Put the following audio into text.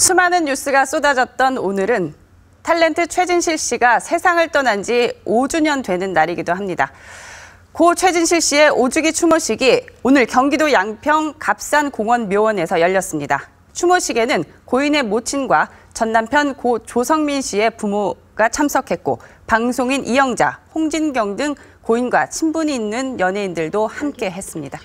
수많은 뉴스가 쏟아졌던 오늘은 탤런트 최진실 씨가 세상을 떠난 지 5주년 되는 날이기도 합니다. 고 최진실 씨의 오주기 추모식이 오늘 경기도 양평 갑산 공원 묘원에서 열렸습니다. 추모식에는 고인의 모친과 전 남편 고 조성민 씨의 부모가 참석했고 방송인 이영자, 홍진경 등 고인과 친분이 있는 연예인들도 함께 했습니다.